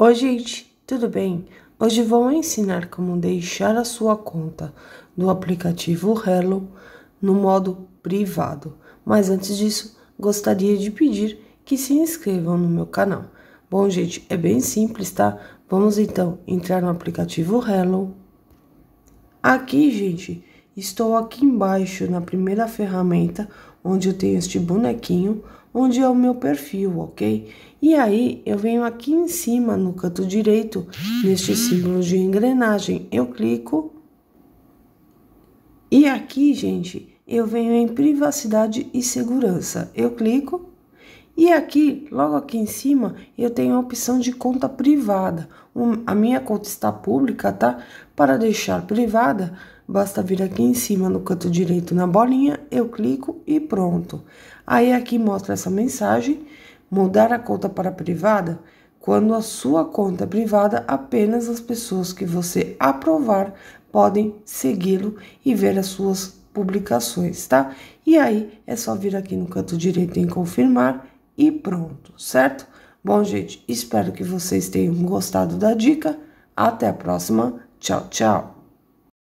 Oi, gente, tudo bem? Hoje vou ensinar como deixar a sua conta do aplicativo Hello no modo privado. Mas antes disso, gostaria de pedir que se inscrevam no meu canal. Bom, gente, é bem simples, tá? Vamos então entrar no aplicativo Hello. Aqui, gente, Estou aqui embaixo na primeira ferramenta, onde eu tenho este bonequinho, onde é o meu perfil, ok? E aí, eu venho aqui em cima, no canto direito, neste símbolo de engrenagem, eu clico. E aqui, gente, eu venho em privacidade e segurança, eu clico. E aqui, logo aqui em cima, eu tenho a opção de conta privada. Um, a minha conta está pública, tá? Para deixar privada, basta vir aqui em cima no canto direito na bolinha, eu clico e pronto. Aí aqui mostra essa mensagem, mudar a conta para privada, quando a sua conta é privada, apenas as pessoas que você aprovar podem segui-lo e ver as suas publicações, tá? E aí é só vir aqui no canto direito em confirmar e pronto, certo? Bom, gente, espero que vocês tenham gostado da dica. Até a próxima. Tchau, tchau.